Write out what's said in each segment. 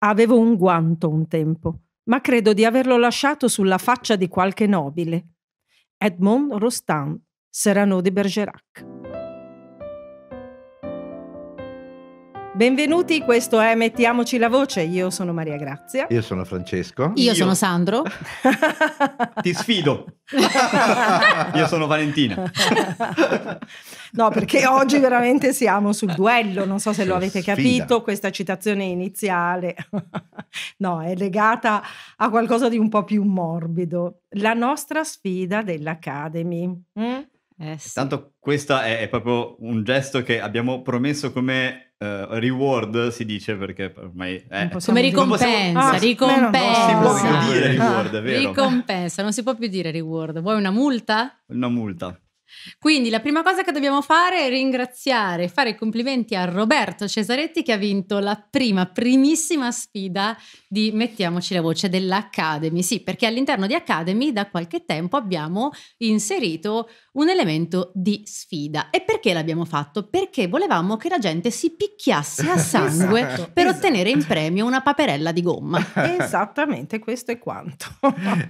Avevo un guanto un tempo, ma credo di averlo lasciato sulla faccia di qualche nobile. Edmond Rostand, Serano di Bergerac. Benvenuti, questo è Mettiamoci la voce. Io sono Maria Grazia. Io sono Francesco. Io, Io. sono Sandro. Ti sfido. Io sono Valentina. no, perché oggi veramente siamo sul duello, non so se lo avete capito, questa citazione iniziale. no, è legata a qualcosa di un po' più morbido. La nostra sfida dell'Academy. Mm? Eh sì. Tanto questo è, è proprio un gesto che abbiamo promesso come Uh, reward si dice perché ormai eh. come ricompensa, possiamo... ricompensa. Ah, non si può più dire reward, è vero? Ricompensa, non si può più dire reward. Vuoi una multa? Una multa. Quindi la prima cosa che dobbiamo fare è ringraziare e fare i complimenti a Roberto Cesaretti che ha vinto la prima, primissima sfida di Mettiamoci la voce dell'Academy. Sì, perché all'interno di Academy da qualche tempo abbiamo inserito un elemento di sfida. E perché l'abbiamo fatto? Perché volevamo che la gente si picchiasse a sangue esatto, per esatto. ottenere in premio una paperella di gomma. Esattamente, questo è quanto.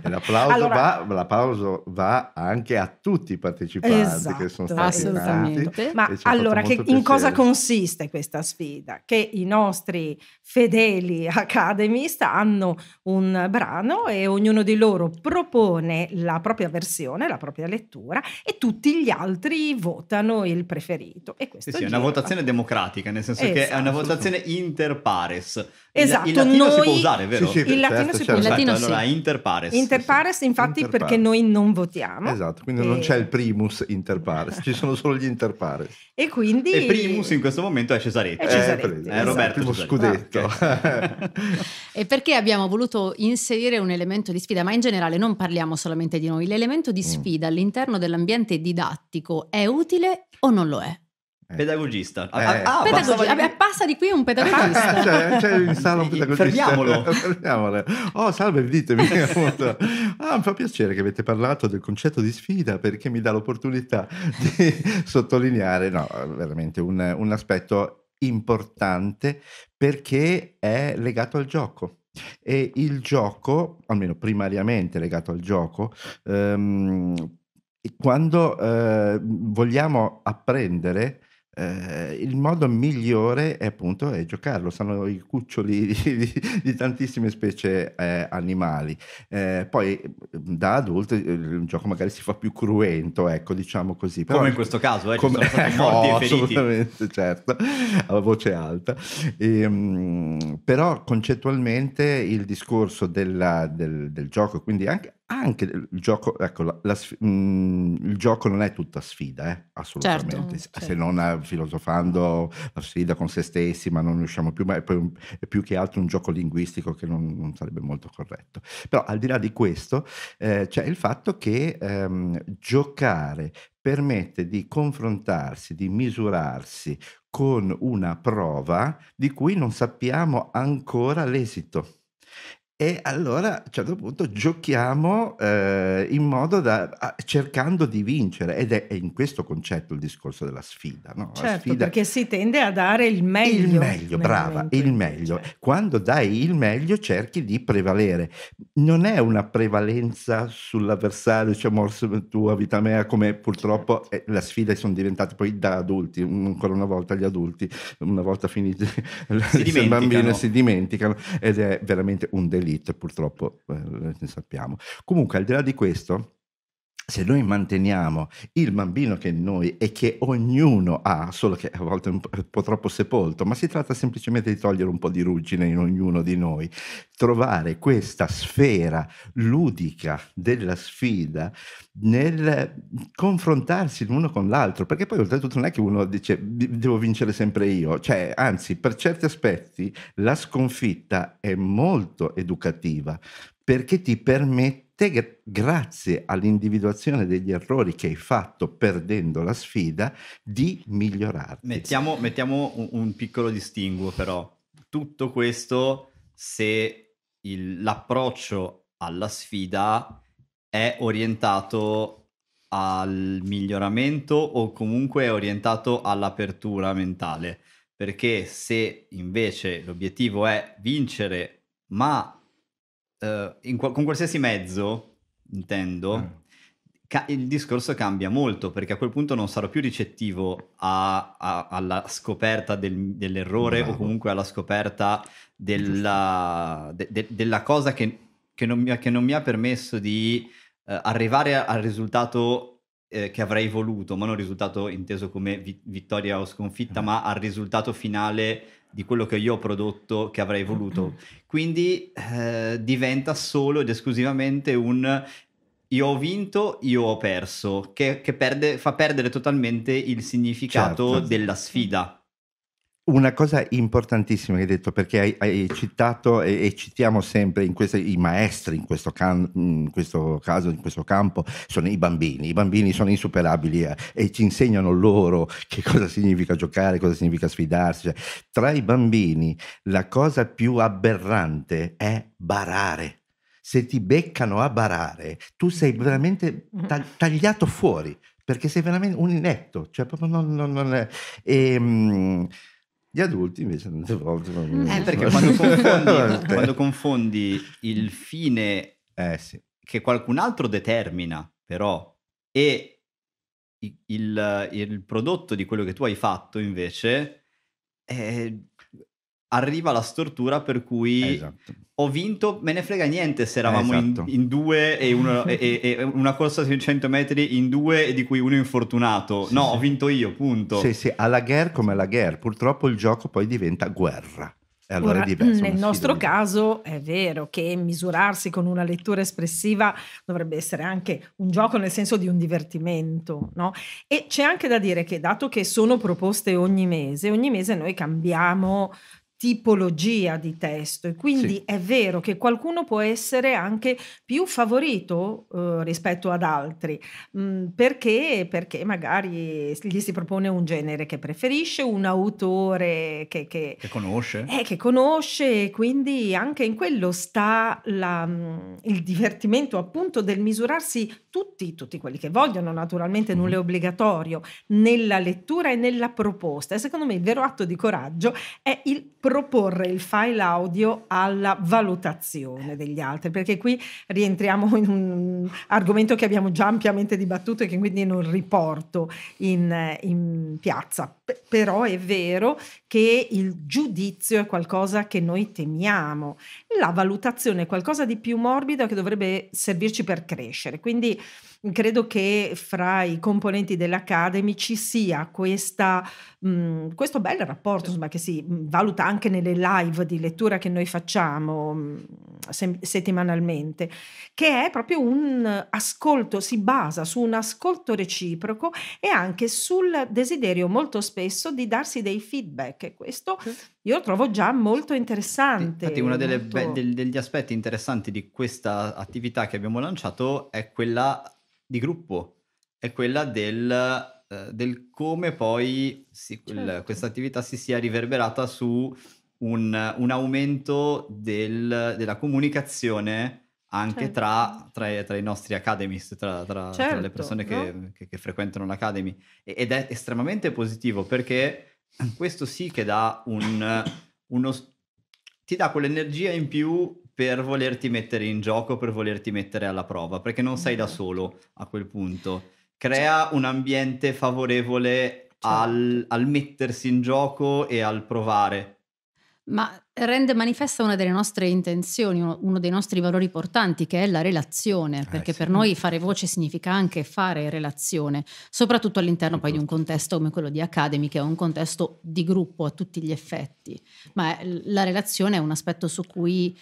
l'applauso, allora, va, l'applauso va anche a tutti i partecipanti esatto, che sono esatto. stati assolutamente. Ma allora, che, in cosa consiste questa sfida? Che i nostri fedeli academist hanno un brano e ognuno di loro propone la propria versione, la propria lettura e tutti gli altri votano il preferito. E questo sì, eh sì, è una votazione democratica, nel senso esatto. che è una esatto. votazione inter pares. Esatto, il, il esatto, latino noi... si può usare, vero? Sì, sì, il latino certo, si certo. può usare. Certo. Allora, inter pares. Inter pares, infatti, inter pares. perché noi non votiamo. Esatto, quindi e... non c'è il primus primus inter pares, ci sono solo gli inter pares. E quindi... E primus in questo momento è Cesaretti. È, Cesaretti, eh, è eh, Roberto esatto. Scudetto. Ah, e perché abbiamo voluto inserire un elemento di sfida, ma in generale non parliamo solamente di noi, l'elemento di mm. sfida mm. all'interno dell'ambiente didattico è utile o non lo è? Eh. Pedagogista. Ah, eh. Ah, ah Pedagogi- bastava... Vabbè, eh, passa di qui un pedagogista. c'è, cioè, c'è cioè, in sala un pedagogista. Fermiamolo. Fermiamole. Oh, salve, ditemi. ah, mi fa piacere che avete parlato del concetto di sfida perché mi dà l'opportunità di sottolineare, no, veramente un, un aspetto importante perché è legato al gioco. E il gioco, almeno primariamente legato al gioco, ehm, quando eh, vogliamo apprendere eh, il modo migliore è appunto è eh, giocarlo, sono i cuccioli di, di, di tantissime specie eh, animali. Eh, poi mm, da adulto eh, il gioco magari si fa più cruento, ecco, diciamo così. Però, come in questo caso, eh, come, ci sono morti no, e Assolutamente, certo, a voce alta. E, ehm, mh, però concettualmente il discorso della, del, del, gioco, quindi anche, anche il gioco, ecco, la, la, mh, mm, il gioco non è tutta sfida, eh? assolutamente, certo, se certo. non eh, filosofando la sfida con se stessi, ma non riusciamo più, ma è, più, è più che altro un gioco linguistico che non, non, sarebbe molto corretto. Però al di là di questo eh, c'è il fatto che ehm, giocare permette di confrontarsi, di misurarsi con una prova di cui non sappiamo ancora l'esito. E allora a un certo punto giochiamo eh, in modo da a, cercando di vincere ed è, è, in questo concetto il discorso della sfida. No? Certo, sfida, perché si tende a dare il meglio. Il meglio, brava, il meglio. Certo. Quando dai il meglio cerchi di prevalere. Non è una prevalenza sull'avversario, cioè morso tua, vita mea, come purtroppo certo. eh, la sfida sono diventate poi da adulti, ancora una volta gli adulti, una volta finiti i bambini si dimenticano ed è veramente un delirio l'elite, purtroppo eh, ne sappiamo. Comunque, al di là di questo, se noi manteniamo il bambino che è in noi e che ognuno ha, solo che a volte è un po' troppo sepolto, ma si tratta semplicemente di togliere un po' di ruggine in ognuno di noi, trovare questa sfera ludica della sfida nel confrontarsi l'uno con l'altro, perché poi oltretutto non è che uno dice devo vincere sempre io, cioè anzi per certi aspetti la sconfitta è molto educativa perché ti permette te grazie all'individuazione degli errori che hai fatto perdendo la sfida di migliorarti. Mettiamo, mettiamo un, un, piccolo distinguo però, tutto questo se il, l'approccio alla sfida è orientato al miglioramento o comunque è orientato all'apertura mentale perché se invece l'obiettivo è vincere ma uh, eh, qu- con qualsiasi mezzo, intendo, mm. ca- il discorso cambia molto perché a quel punto non sarò più ricettivo a, a, alla scoperta del, dell'errore Bravo. o comunque alla scoperta della, de- de- della cosa che, che, non mi, che, non mi, ha permesso di uh, arrivare al risultato eh, che avrei voluto, ma non risultato inteso come vittoria o sconfitta, mm. ma al risultato finale di quello che io ho prodotto, che avrei voluto. Quindi eh, diventa solo ed esclusivamente un io ho vinto, io ho perso, che, che perde, fa perdere totalmente il significato certo. della sfida una cosa importantissima che hai detto, perché hai, hai citato e, e, citiamo sempre queste, i maestri in questo, can, in questo, caso, in questo campo, sono i bambini. I bambini sono insuperabili eh, e ci insegnano loro che cosa significa giocare, cosa significa sfidarsi. Cioè, tra i bambini la cosa più aberrante è barare se ti beccano a barare, tu sei veramente ta- mm-hmm. tagliato fuori, perché sei veramente un inetto, cioè proprio non, non, non è... E, ehm, gli adulti invece tante volte... Non... Mm. Eh, perché quando confondi, quando confondi il fine eh, sì. che qualcun altro determina, però, e il, il, prodotto di quello che tu hai fatto, invece, eh, arriva la stortura per cui esatto. ho vinto, me ne frega niente se eravamo esatto. in, in, due e, uno, e, e, una corsa di 100 metri in due e di cui uno è infortunato. Sì, no, sì. ho vinto io, punto. Sì, sì, alla guerra come alla guerra. Purtroppo il gioco poi diventa guerra. E allora Ora, diverso, nel nostro diversa. caso è vero che misurarsi con una lettura espressiva dovrebbe essere anche un gioco nel senso di un divertimento, no? E c'è anche da dire che dato che sono proposte ogni mese, ogni mese noi cambiamo tipologia di testo e quindi sì. è vero che qualcuno può essere anche più favorito eh, rispetto ad altri mh, mm, perché, perché, magari gli si propone un genere che preferisce, un autore che, che, che conosce. Eh, che conosce quindi anche in quello sta la, mh, mm, il divertimento appunto del misurarsi tutti, tutti quelli che vogliono naturalmente, mm. nulla è obbligatorio, nella lettura e nella proposta e secondo me il vero atto di coraggio è il proporre il file audio alla valutazione degli altri, perché qui rientriamo in un argomento che abbiamo già ampiamente dibattuto e che quindi non riporto in, eh, in piazza però è vero che il giudizio è qualcosa che noi temiamo, la valutazione è qualcosa di più morbido che dovrebbe servirci per crescere. Quindi credo che fra i componenti dell'Academy ci sia questa, mh, questo bel rapporto insomma, che si valuta anche nelle live di lettura che noi facciamo mh, settimanalmente, che è proprio un ascolto, si basa su un ascolto reciproco e anche sul desiderio molto spesso spesso di darsi dei feedback e questo io lo trovo già molto interessante. Infatti uno molto... Be- del, degli aspetti interessanti di questa attività che abbiamo lanciato è quella di gruppo, è quella del eh, del come poi si, certo. questa attività si sia riverberata su un, un aumento del, della comunicazione anche certo. tra, tra, tra, i nostri academist, tra, tra certo, le persone che, no? che, che, frequentano l'Academy. Ed è estremamente positivo perché questo sì che dà un, uno, ti dà quell'energia in più per volerti mettere in gioco, per volerti mettere alla prova, perché non sei da solo a quel punto. Cioè Crea certo. un ambiente favorevole al, certo. al mettersi in gioco e al provare ma rende manifesta una delle nostre intenzioni, uno, uno, dei nostri valori portanti, che è la relazione, eh, perché eh, sì. per noi fare voce significa anche fare relazione, soprattutto all'interno poi di un contesto come quello di Academy, che è un contesto di gruppo a tutti gli effetti, ma la relazione è un aspetto su cui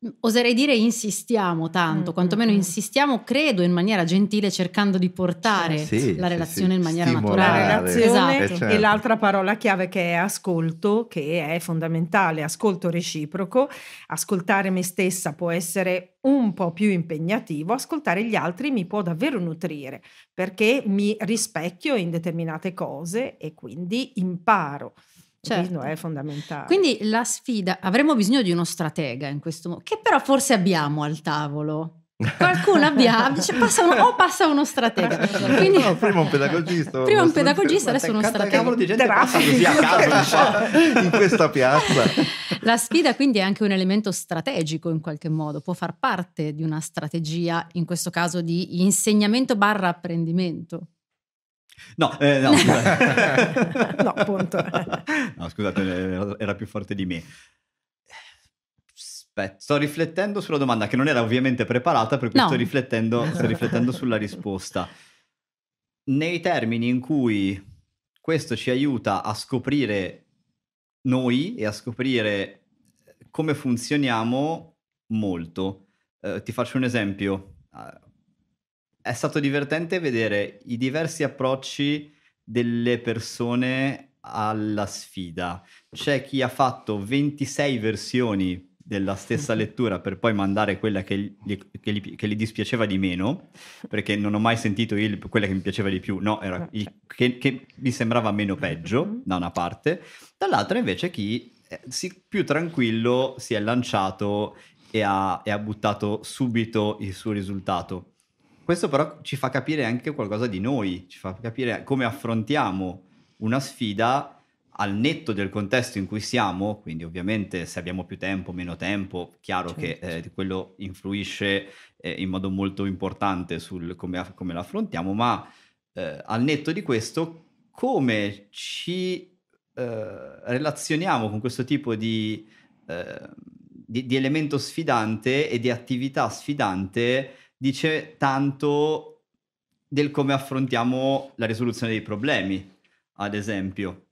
Mhmm, oserei dire insistiamo tanto, mm, quantomeno mm, mm. insistiamo, credo in maniera gentile, cercando di portare sì, la relazione sì, in maniera naturale. La eh, relazione esatto. Eh, certo. e l'altra parola chiave che è ascolto, che è fondamentale, ascolto reciproco, ascoltare me stessa può essere un po' più impegnativo, ascoltare gli altri mi può davvero nutrire perché mi rispecchio in determinate cose e quindi imparo. Certo. è fondamentale. Quindi la sfida, avremo bisogno di uno stratega in questo momento, che però forse abbiamo al tavolo. Qualcuno abbia, cioè passa uno, o passa uno stratega. Quindi, no, prima un pedagogista. Prima un pedagogista, adesso uno stratega. Cavolo di gente passa così a caso in questa piazza. La sfida quindi è anche un elemento strategico in qualche modo, può far parte di una strategia, in questo caso di insegnamento barra apprendimento. No, eh, no, no, appunto. no, scusate, eh, era più forte di me. Aspetta, sto riflettendo sulla domanda che non era ovviamente preparata, per cui no. sto, riflettendo, sto riflettendo sulla risposta. Nei termini in cui questo ci aiuta a scoprire noi e a scoprire come funzioniamo molto. Eh, ti faccio un esempio ah, è stato divertente vedere i diversi approcci delle persone alla sfida. C'è chi ha fatto 26 versioni della stessa lettura per poi mandare quella che gli, che gli, che gli dispiaceva di meno, perché non ho mai sentito il, quella che mi piaceva di più, no, era ah, il, cioè. che, che, mi sembrava meno peggio mm-hmm. da una parte, dall'altra invece chi eh, si, più tranquillo si è lanciato e ha, e ha buttato subito il suo risultato. Questo però ci fa capire anche qualcosa di noi, ci fa capire come affrontiamo una sfida al netto del contesto in cui siamo, quindi ovviamente se abbiamo più tempo, meno tempo, chiaro certo. che eh, quello influisce eh, in modo molto importante sul come, come la affrontiamo, ma eh, al netto di questo come ci eh, relazioniamo con questo tipo di, eh, di, di, elemento sfidante e di attività sfidante dice tanto del come affrontiamo la risoluzione dei problemi, ad esempio.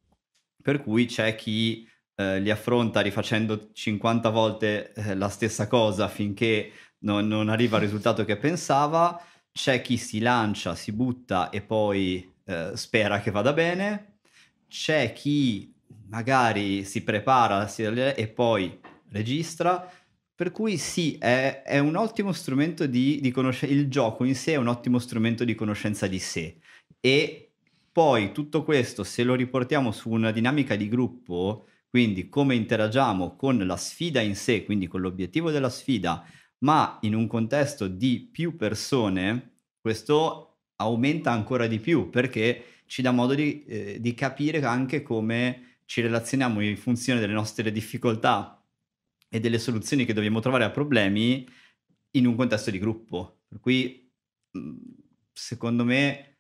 Per cui c'è chi eh, li affronta rifacendo 50 volte eh, la stessa cosa finché non, non, arriva al risultato che pensava, c'è chi si lancia, si butta e poi eh, spera che vada bene, c'è chi magari si prepara si, e poi registra, per cui sì, è, è un ottimo strumento di, di conoscenza, il gioco in sé è un ottimo strumento di conoscenza di sé e poi tutto questo se lo riportiamo su una dinamica di gruppo, quindi come interagiamo con la sfida in sé, quindi con l'obiettivo della sfida, ma in un contesto di più persone, questo aumenta ancora di più perché ci dà modo di, eh, di capire anche come ci relazioniamo in funzione delle nostre difficoltà e delle soluzioni che dobbiamo trovare a problemi in un contesto di gruppo. Per cui, mm, secondo me,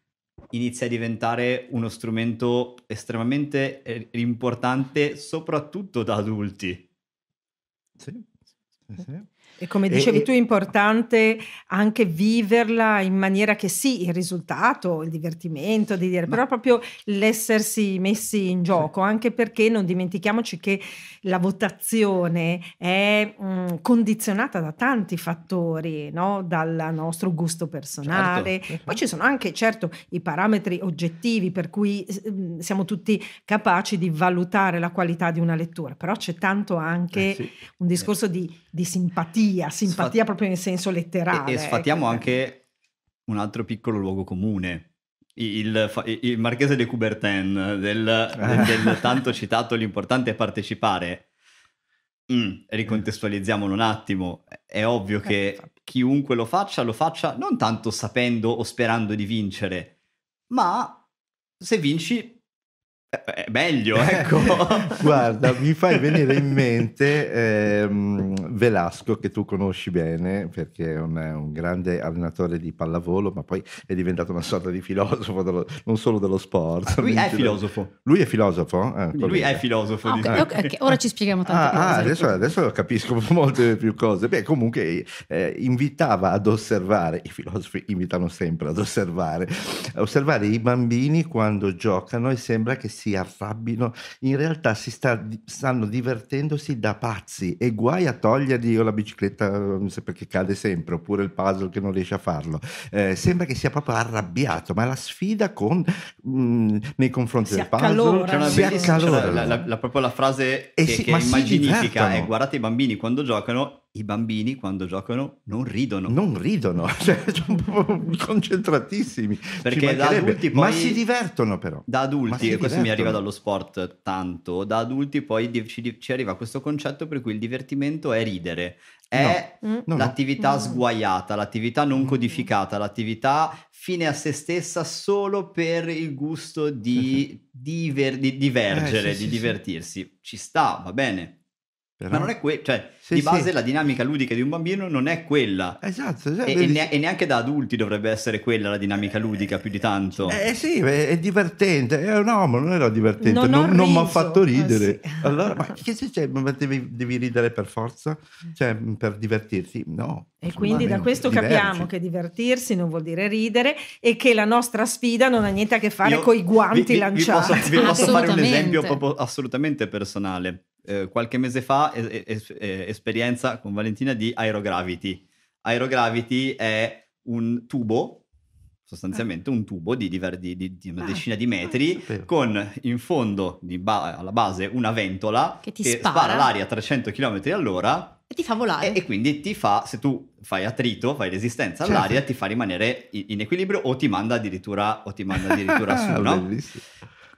inizia a diventare uno strumento estremamente eh, importante, soprattutto da adulti. Sì, sì, sì. E come dicevi e, tu, è importante anche viverla in maniera che sì, il risultato, il divertimento, di dire, ma... però proprio l'essersi messi in gioco, anche perché non dimentichiamoci che la votazione è mh, mm, condizionata da tanti fattori, no? dal nostro gusto personale. Certo. Poi ci sono anche, certo, i parametri oggettivi per cui mh, mm, siamo tutti capaci di valutare la qualità di una lettura, però c'è tanto eh anche eh sì. un discorso eh. di, di simpatia simpatia, simpatia Sfat- proprio nel senso letterale. E, e sfatiamo ecco. anche un altro piccolo luogo comune. Il, il, il Marchese de Coubertin, del, eh. del, del tanto citato l'importante è partecipare. Mm, ricontestualizziamolo un attimo. È ovvio che ecco, chiunque lo faccia, lo faccia non tanto sapendo o sperando di vincere, ma se vinci eh, eh, meglio, ecco. Guarda, mi fai venire in mente ehm, Velasco, che tu conosci bene, perché è un, un, grande allenatore di pallavolo, ma poi è diventato una sorta di filosofo, dello, non solo dello sport. Ah, lui, è filosofo. Lui è filosofo? Eh, lui è filosofo. Ah, okay, okay. Ora ci spieghiamo tante ah, ah adesso, adesso, capisco molte più cose. Beh, comunque eh, invitava ad osservare, i filosofi invitano sempre ad osservare, a osservare i bambini quando giocano e sembra che si arrabbino, in realtà si sta, stanno divertendosi da pazzi e guai a togliergli io la bicicletta perché cade sempre oppure il puzzle che non riesce a farlo. Eh, sembra che sia proprio arrabbiato, ma la sfida con, mh, mm, nei confronti si del accalora, puzzle c'è una si accalora. la, la, la, proprio la frase e che, si, che è immaginifica è eh, guardate i bambini quando giocano i bambini quando giocano non ridono. Non ridono, cioè, sono concentratissimi. Perché da adulti poi... Ma si divertono però. Da adulti, e questo mi arriva dallo sport tanto, da adulti poi ci, ci, arriva questo concetto per cui il divertimento è ridere. È no. Mm. l'attività no. Mm. sguaiata, l'attività non mm. codificata, l'attività fine a se stessa solo per il gusto di, diver- di divergere, eh, sì, di sì, divertirsi. Sì. Ci sta, va bene però... Ma non è quello, cioè sì, di base sì. la dinamica ludica di un bambino non è quella. Esatto, esatto. E, ne- e, neanche da adulti dovrebbe essere quella la dinamica ludica più di tanto. Eh, eh sì, è, è divertente. Eh, no, ma non era divertente, non, non, non mi ha fatto ah, ridere. Eh, sì. Allora, ma che se c'è, cioè, devi, devi, ridere per forza? Cioè, per divertirti? No. E quindi da questo diversi. capiamo che divertirsi non vuol dire ridere e che la nostra sfida non ha niente a che fare con i guanti vi, vi, lanciati. Vi posso, vi posso fare un esempio proprio assolutamente personale. Eh, qualche mese fa es- es- eh, esperienza con Valentina di aerogravity. Aerogravity è un tubo sostanzialmente un tubo di, diver- di, di, di una ah, decina di ah, metri con in fondo ba- alla base una ventola che, che spara. spara. l'aria a 300 km all'ora e ti fa volare e, e, quindi ti fa se tu fai attrito fai resistenza certo. all'aria ti fa rimanere in, in, equilibrio o ti manda addirittura, o ti manda addirittura su no?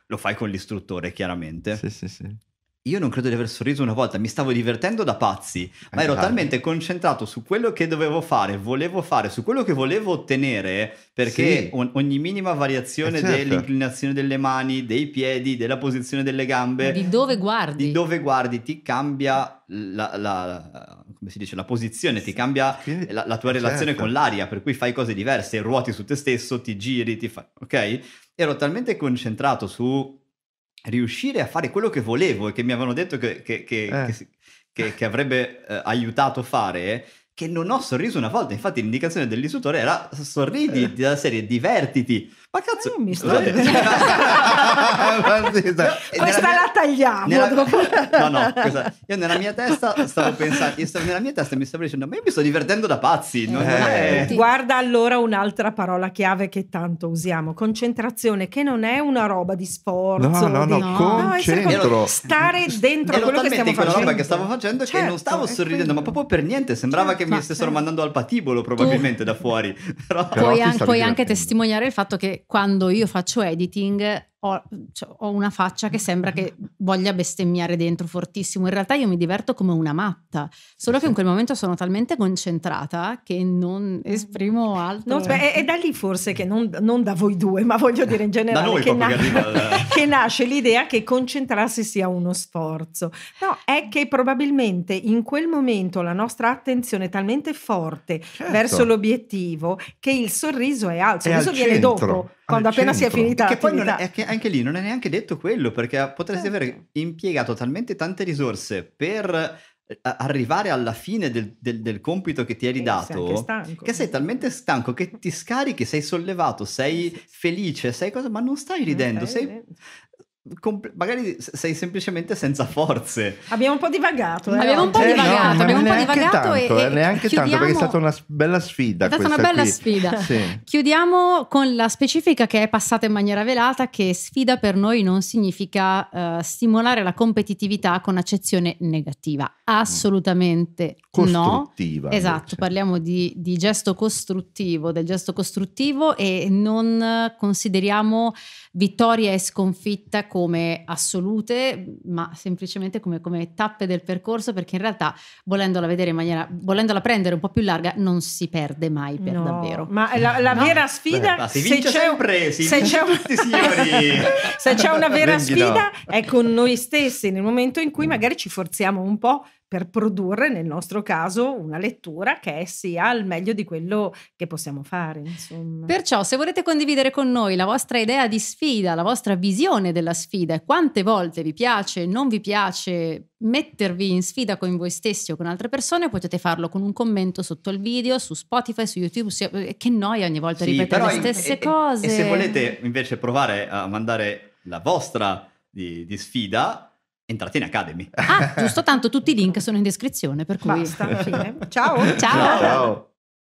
lo fai con l'istruttore chiaramente sì sì sì io non credo di aver sorriso una volta, mi stavo divertendo da pazzi, ma ero talmente concentrato su quello che dovevo fare, volevo fare, su quello che volevo ottenere, perché sì. on- ogni minima variazione eh, certo. dell'inclinazione delle mani, dei piedi, della posizione delle gambe, di dove guardi, di dove guardi ti cambia la, la, come si dice, la posizione, ti cambia la, la, tua eh, relazione certo. con l'aria, per cui fai cose diverse, ruoti su te stesso, ti giri, ti fai, ok? Ero talmente concentrato su riuscire a fare quello che volevo e che mi avevano detto che, che, che, eh. che avrebbe eh, aiutato a fare, che non ho sorriso una volta. Infatti l'indicazione dell'istruttore era sorridi, eh. della serie divertiti, ma cazzo, non mi sto Questa la tagliamo. Nella... No, no, questa... io nella mia testa stavo pensando, stavo... nella mia testa mi stavo dicendo, ma io mi sto divertendo da pazzi. Eh, è... Guarda allora un'altra parola chiave che tanto usiamo, concentrazione, che non è una roba di sforzo. No, no, no, di... no. concentro. No, stare dentro Ero quello che stiamo facendo. roba che stavo facendo certo, che non stavo sorridendo, ma proprio per niente, sembrava certo, che mi certo. stessero certo. mandando al patibolo probabilmente tu... da fuori. Però... Puoi, an- puoi anche testimoniare il fatto che quando io faccio editing ho, cioè, ho, una faccia che sembra che voglia bestemmiare dentro fortissimo. In realtà io mi diverto come una matta, solo che in quel momento sono talmente concentrata che non esprimo altro. No, è, è, da lì forse che non, non, da voi due, ma voglio dire in generale che, na- che, al... che, nasce l'idea che concentrarsi sia uno sforzo. No, è che probabilmente in quel momento la nostra attenzione è talmente forte certo. verso l'obiettivo che il sorriso è alto, il sorriso viene dopo quando appena centro. si è finita. Che poi non è, è che anche lì non è neanche detto quello, perché potresti certo. aver impiegato talmente tante risorse per eh, arrivare alla fine del, del, del compito che ti eri e dato, sei che sei talmente stanco che ti scarichi, sei sollevato, sei felice, sei cosa, ma non stai ridendo, sei, Compl- magari sei semplicemente senza forze. Abbiamo un po' divagato. Eh? Abbiamo un po' eh divagato, no, abbiamo un po' divagato tanto, e, eh, e neanche chiudiamo... tanto perché è stata una bella sfida. È stata una bella qui. sfida. sì. Chiudiamo con la specifica che è passata in maniera velata che sfida per noi non significa uh, stimolare la competitività con accezione negativa. Mm. Assolutamente costruttiva, no. Esatto, invece. parliamo di, di gesto costruttivo, del gesto costruttivo e non consideriamo vittoria e sconfitta come assolute, ma semplicemente come, come, tappe del percorso, perché in realtà volendola vedere in maniera, volendola prendere un po' più larga, non si perde mai per no, davvero. Ma la, la no? vera sfida Beh, si vince se sempre, si se, c'è un, se c'è una vera sfida è con noi stessi, nel momento in cui magari ci forziamo un po' per produrre nel nostro caso una lettura che sia al meglio di quello che possiamo fare. Insomma. Perciò se volete condividere con noi la vostra idea di sfida, la vostra visione della sfida e quante volte vi piace, non vi piace mettervi in sfida con voi stessi o con altre persone, potete farlo con un commento sotto il video, su Spotify, su YouTube, su... Eh, che noi ogni volta sì, ripetere le stesse e, cose. E, e se volete invece provare a mandare la vostra di, di sfida Entrate in Academy. Ah, giusto, tanto tutti i link sono in descrizione, per cui... Basta, fine. Ciao. Ciao. Ciao.